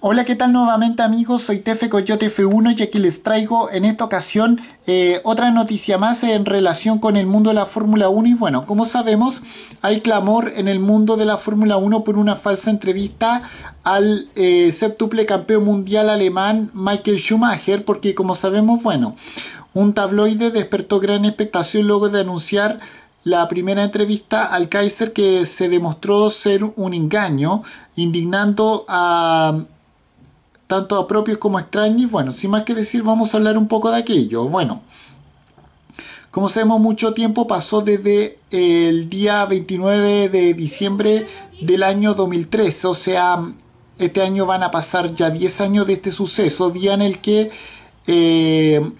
Hola, ¿qué tal nuevamente amigos? Soy Tefe Coyote F1 y aquí les traigo en esta ocasión eh, otra noticia más en relación con el mundo de la Fórmula 1 y bueno, como sabemos hay clamor en el mundo de la Fórmula 1 por una falsa entrevista al eh, septuple campeón mundial alemán Michael Schumacher porque como sabemos, bueno, un tabloide despertó gran expectación luego de anunciar la primera entrevista al Kaiser que se demostró ser un engaño, indignando a tanto a propios como a extraños. Bueno, sin más que decir, vamos a hablar un poco de aquello. Bueno, como sabemos, mucho tiempo pasó desde el día 29 de diciembre del año 2013, o sea, este año van a pasar ya 10 años de este suceso, día en el que... Eh,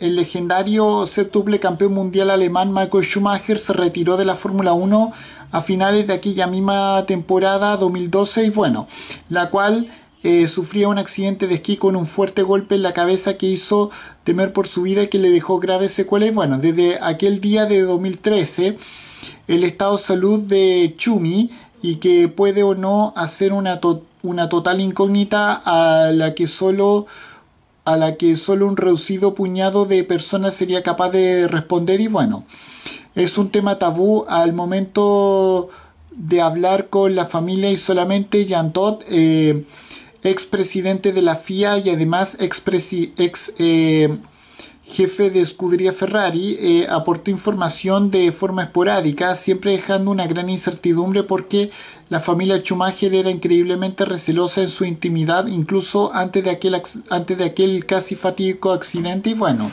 el legendario septuple campeón mundial alemán Michael Schumacher se retiró de la Fórmula 1 a finales de aquella misma temporada 2012 y bueno, la cual eh, sufría un accidente de esquí con un fuerte golpe en la cabeza que hizo temer por su vida y que le dejó graves secuelas. Bueno, desde aquel día de 2013, el estado de salud de Chumi y que puede o no hacer una, una total incógnita a la que solo a la que solo un reducido puñado de personas sería capaz de responder y bueno, es un tema tabú al momento de hablar con la familia y solamente Jean Todt, eh, expresidente de la FIA y además ex, ex eh, jefe de escudería Ferrari, eh, aportó información de forma esporádica, siempre dejando una gran incertidumbre porque la familia Schumacher era increíblemente recelosa en su intimidad, incluso antes de aquel, antes de aquel casi fatídico accidente. Y bueno,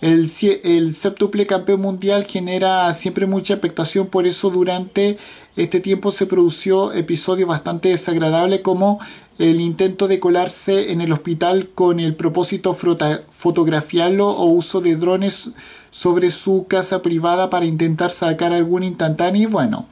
el, el séptuple campeón mundial genera siempre mucha expectación, por eso durante este tiempo se produció episodios bastante desagradables como el intento de colarse en el hospital con el propósito de fotografiarlo o uso de drones sobre su casa privada para intentar sacar algún instantáneo y bueno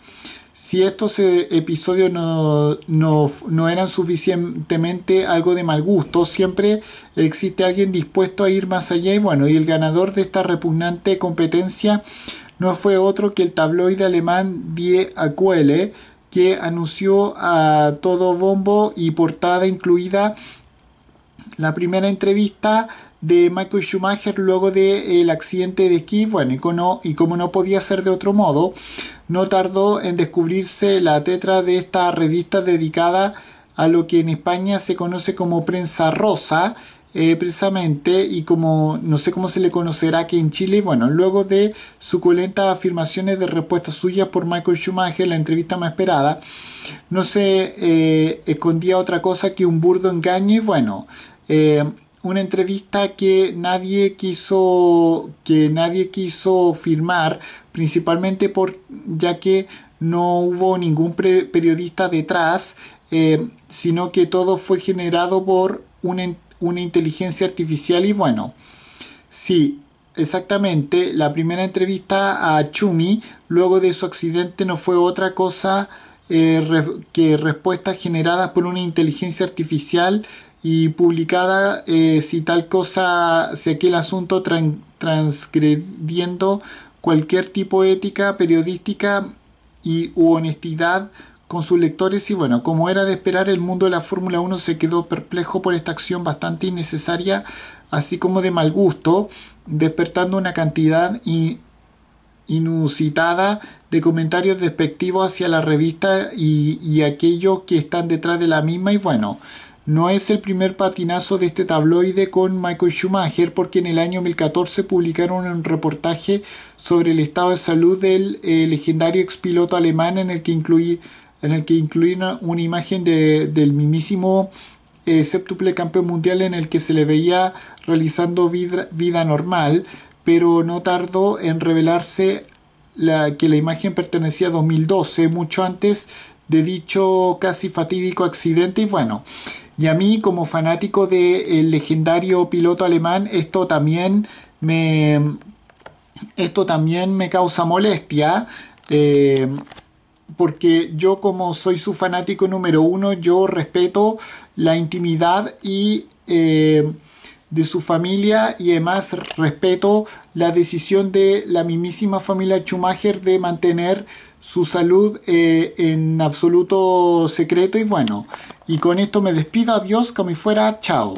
si estos eh, episodios no, no, eran suficientemente algo de mal gusto, siempre existe alguien dispuesto a ir más allá y bueno, y el ganador de esta repugnante competencia no fue otro que el tabloide alemán Die Aquelle, que anunció a todo bombo y portada incluida la primera entrevista de Michael Schumacher luego del eh, accidente de esquí, bueno, y como no podía ser de otro modo, no tardó en descubrirse la tetra de esta revista dedicada a lo que en España se conoce como prensa rosa, eh, precisamente y como no sé cómo se le conocerá que en Chile, bueno, luego de suculentas afirmaciones de respuestas suyas por Michael Schumacher, la entrevista más esperada, no se eh, escondía otra cosa que un burdo engaño y bueno, eh, una entrevista que nadie quiso que nadie quiso firmar, principalmente por ya que no hubo ningún periodista detrás, sino que todo fue generado por un una inteligencia artificial y bueno, sí, exactamente, la primera entrevista a Chumi luego de su accidente no fue otra cosa eh, que respuestas generadas por una inteligencia artificial y publicada eh, si tal cosa, si aquel asunto transgrediendo cualquier tipo ética periodística y u honestidad con sus lectores y bueno, como era de esperar, el mundo de la Fórmula 1 se quedó perplejo por esta acción bastante innecesaria, así como de mal gusto, despertando una cantidad inusitada de comentarios despectivos hacia la revista y, aquellos que están detrás de la misma y bueno. No es el primer patinazo de este tabloide con Michael Schumacher porque en el año 2014 publicaron un reportaje sobre el estado de salud del eh, legendario expiloto alemán en el que incluye en el que incluía una, imagen del mismísimo eh, séptuple campeón mundial en el que se le veía realizando vida, normal, pero no tardó en revelarse que la imagen pertenecía a 2012, mucho antes de dicho casi fatídico accidente. Y bueno, y a mí como fanático del legendario piloto alemán, esto también me, esto también me causa molestia. Eh, porque yo como soy su fanático número uno, yo respeto la intimidad y eh, de su familia y además respeto la decisión de la mismísima familia Schumacher de mantener su salud eh, en absoluto secreto y bueno, y con esto me despido, adiós, como fuera, chao.